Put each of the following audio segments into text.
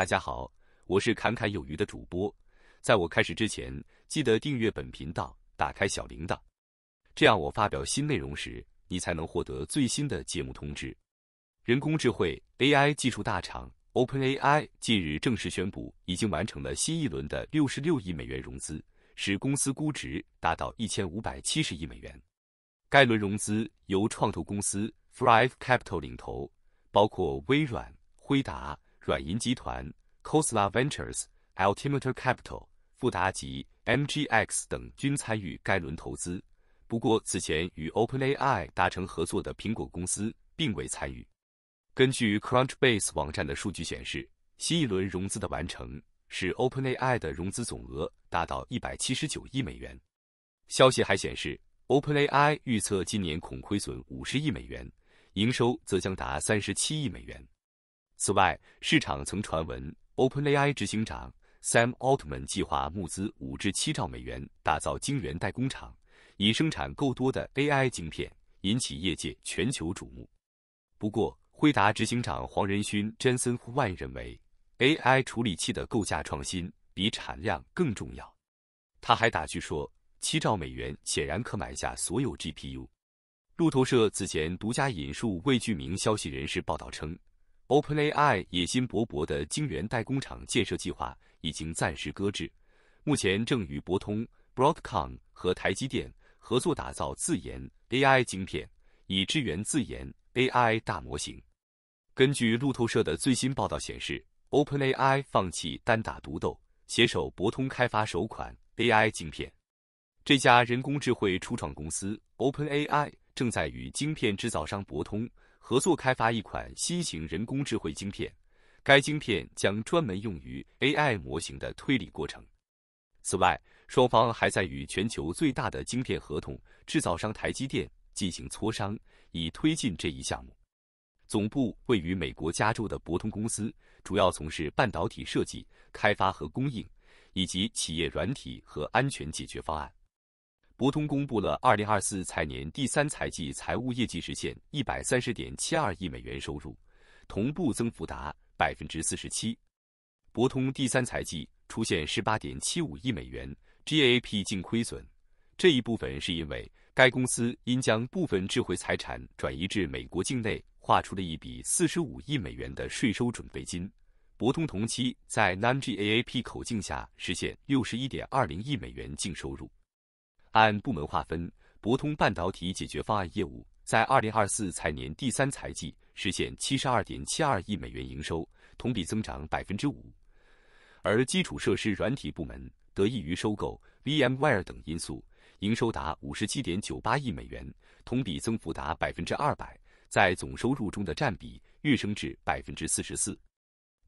大家好，我是侃侃有余的主播。在我开始之前，记得订阅本频道，打开小铃铛，这样我发表新内容时，你才能获得最新的节目通知。人工智慧 AI 技术大厂 OpenAI 近日正式宣布，已经完成了新一轮的六十六亿美元融资，使公司估值达到一千五百七十亿美元。该轮融资由创投公司 Frye Capital 领投，包括微软、辉达。软银集团、c o s l a Ventures、Altimeter Capital、富达及 MGX 等均参与该轮投资。不过，此前与 OpenAI 达成合作的苹果公司并未参与。根据 Crunchbase 网站的数据显示，新一轮融资的完成使 OpenAI 的融资总额达到一百七十九亿美元。消息还显示，OpenAI 预测今年恐亏损五十亿美元，营收则将达三十七亿美元。此外，市场曾传闻，OpenAI 执行长 Sam Altman 计划募资五至七兆美元，打造晶圆代工厂，以生产够多的 AI 晶片，引起业界全球瞩目。不过，辉达执行长黄仁勋 （Jensen Huang） 认为，AI 处理器的构架创新比产量更重要。他还打趣说：“七兆美元显然可买下所有 GPU。”路透社此前独家引述未具名消息人士报道称。OpenAI 野心勃勃的晶圆代工厂建设计划已经暂时搁置，目前正与博通、Broadcom 和台积电合作打造自研 AI 晶片，以支援自研 AI 大模型。根据路透社的最新报道显示，OpenAI 放弃单打独斗，携手博通开发首款 AI 晶片。这家人工智慧初创公司 OpenAI 正在与晶片制造商博通。合作开发一款新型人工智慧晶片，该晶片将专门用于 AI 模型的推理过程。此外，双方还在与全球最大的晶片合同制造商台积电进行磋商，以推进这一项目。总部位于美国加州的博通公司，主要从事半导体设计、开发和供应，以及企业软体和安全解决方案。博通公布了二零二四财年第三财季财务业绩，实现一百三十点七二亿美元收入，同步增幅达百分之四十七。博通第三财季出现十八点七五亿美元 g a p 净亏损，这一部分是因为该公司因将部分智慧财产转移至美国境内，划出了一笔四十五亿美元的税收准备金。博通同期在 Non-GAAP 口径下实现六十一点二零亿美元净收入。按部门划分，博通半导体解决方案业务在2024财年第三财季实现72.72亿美元营收，同比增长5%；而基础设施软体部门得益于收购 VMware 等因素，营收达57.98亿美元，同比增幅达200%，在总收入中的占比跃升至44%。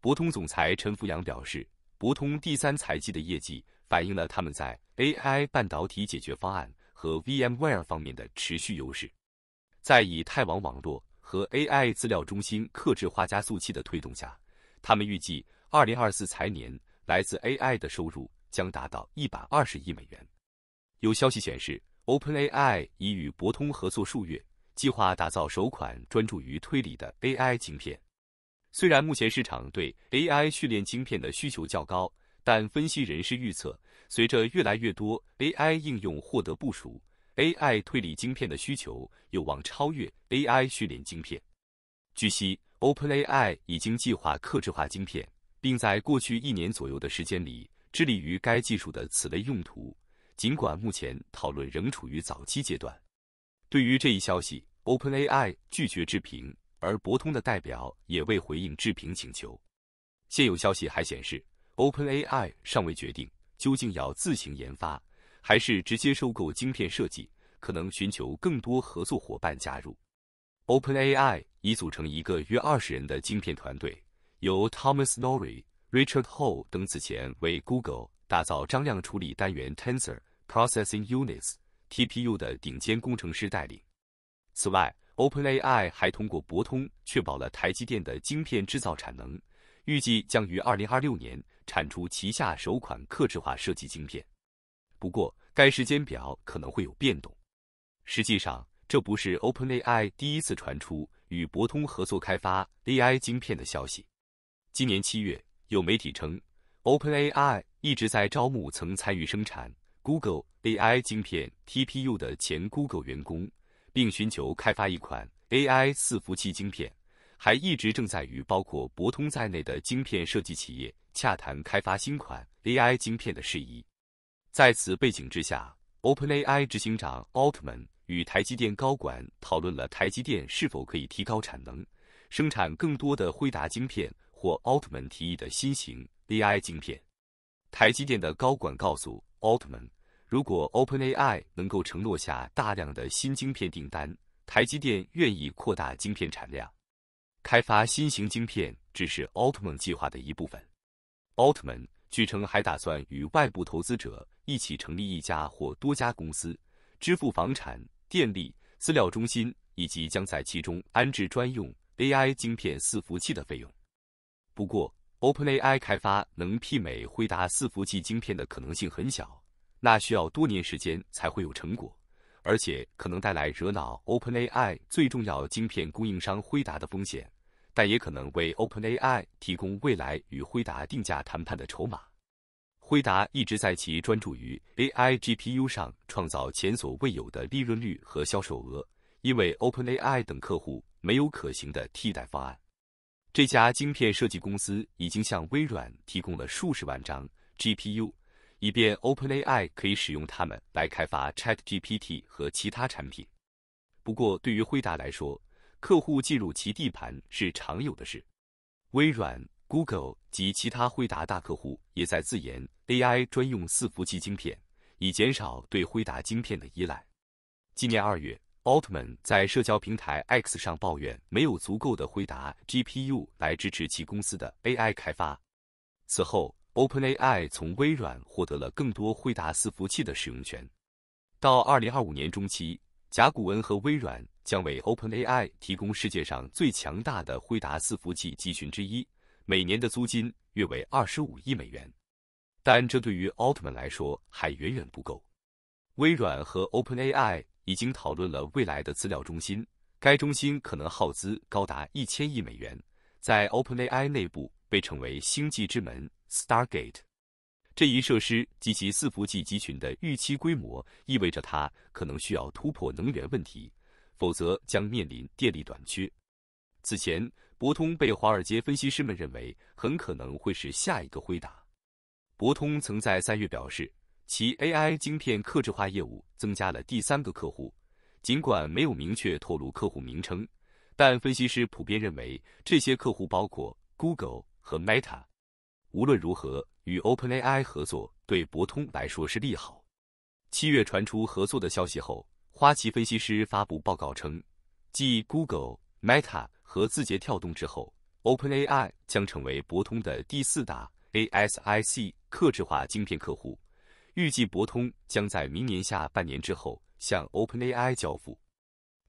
博通总裁陈福阳表示，博通第三财季的业绩。反映了他们在 AI 半导体解决方案和 VMware 方面的持续优势。在以太网网络和 AI 资料中心克制化加速器的推动下，他们预计2024财年来自 AI 的收入将达到120亿美元。有消息显示，OpenAI 已与博通合作数月，计划打造首款专注于推理的 AI 晶片。虽然目前市场对 AI 训练晶片的需求较高。但分析人士预测，随着越来越多 AI 应用获得部署，AI 推理晶片的需求有望超越 AI 训练晶片。据悉，OpenAI 已经计划克制化晶片，并在过去一年左右的时间里致力于该技术的此类用途。尽管目前讨论仍处于早期阶段，对于这一消息，OpenAI 拒绝置评，而博通的代表也未回应置评请求。现有消息还显示。OpenAI 尚未决定究竟要自行研发，还是直接收购晶片设计，可能寻求更多合作伙伴加入。OpenAI 已组成一个约二十人的晶片团队，由 Thomas Nori、Richard Ho 等此前为 Google 打造张量处理单元 Tensor Processing Units TPU 的顶尖工程师带领。此外，OpenAI 还通过博通确保了台积电的晶片制造产能，预计将于二零二六年。产出旗下首款客制化设计晶片，不过该时间表可能会有变动。实际上，这不是 OpenAI 第一次传出与博通合作开发 AI 晶片的消息。今年七月，有媒体称，OpenAI 一直在招募曾参与生产 Google AI 晶片 TPU 的前 Google 员工，并寻求开发一款 AI 四服器晶片，还一直正在与包括博通在内的晶片设计企业。洽谈开发新款 AI 芯片的事宜。在此背景之下，OpenAI 执行长奥特曼与台积电高管讨论了台积电是否可以提高产能，生产更多的辉达晶片或奥特曼提议的新型 AI 晶片。台积电的高管告诉奥特曼，如果 OpenAI 能够承诺下大量的新晶片订单，台积电愿意扩大晶片产量。开发新型晶片只是奥特曼计划的一部分。奥特曼据称还打算与外部投资者一起成立一家或多家公司，支付房产、电力、资料中心，以及将在其中安置专用 AI 晶片伺服器的费用。不过，OpenAI 开发能媲美辉达伺服器晶片的可能性很小，那需要多年时间才会有成果，而且可能带来惹恼 OpenAI 最重要晶片供应商辉达的风险。但也可能为 OpenAI 提供未来与辉达定价谈判的筹码。辉达一直在其专注于 AI GPU 上创造前所未有的利润率和销售额，因为 OpenAI 等客户没有可行的替代方案。这家晶片设计公司已经向微软提供了数十万张 GPU，以便 OpenAI 可以使用它们来开发 ChatGPT 和其他产品。不过，对于辉达来说，客户进入其地盘是常有的事。微软、Google 及其他辉达大客户也在自研 AI 专用伺服器晶片，以减少对辉达晶片的依赖。今年二月，Altman 在社交平台 X 上抱怨没有足够的辉达 GPU 来支持其公司的 AI 开发。此后，OpenAI 从微软获得了更多辉达伺服器的使用权。到二零二五年中期，甲骨文和微软。将为 OpenAI 提供世界上最强大的惠达伺服器集群之一，每年的租金约为二十五亿美元。但这对于奥特曼来说还远远不够。微软和 OpenAI 已经讨论了未来的资料中心，该中心可能耗资高达一千亿美元，在 OpenAI 内部被称为“星际之门 ”（Stargate）。这一设施及其伺服器集群的预期规模意味着它可能需要突破能源问题。否则将面临电力短缺。此前，博通被华尔街分析师们认为很可能会是下一个辉达。博通曾在三月表示，其 AI 晶片克制化业务增加了第三个客户，尽管没有明确透露客户名称，但分析师普遍认为这些客户包括 Google 和 Meta。无论如何，与 OpenAI 合作对博通来说是利好。七月传出合作的消息后。花旗分析师发布报告称，继 Google、Meta 和字节跳动之后，OpenAI 将成为博通的第四大 ASIC 制化晶片客户。预计博通将在明年下半年之后向 OpenAI 交付。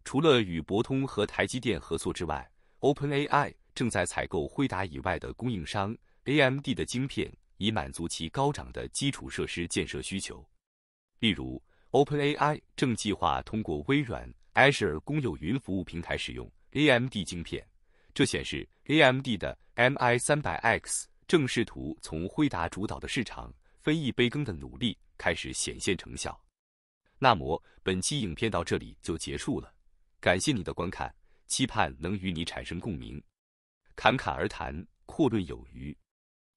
除了与博通和台积电合作之外，OpenAI 正在采购辉达以外的供应商 AMD 的晶片，以满足其高涨的基础设施建设需求。例如。OpenAI 正计划通过微软 Azure 公有云服务平台使用 AMD 芯片，这显示 AMD 的 MI 三百 X 正试图从辉达主导的市场分一杯羹的努力开始显现成效。那么本期影片到这里就结束了，感谢你的观看，期盼能与你产生共鸣。侃侃而谈，阔论有余。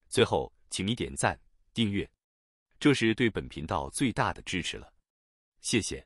最后，请你点赞、订阅，这是对本频道最大的支持了。谢谢。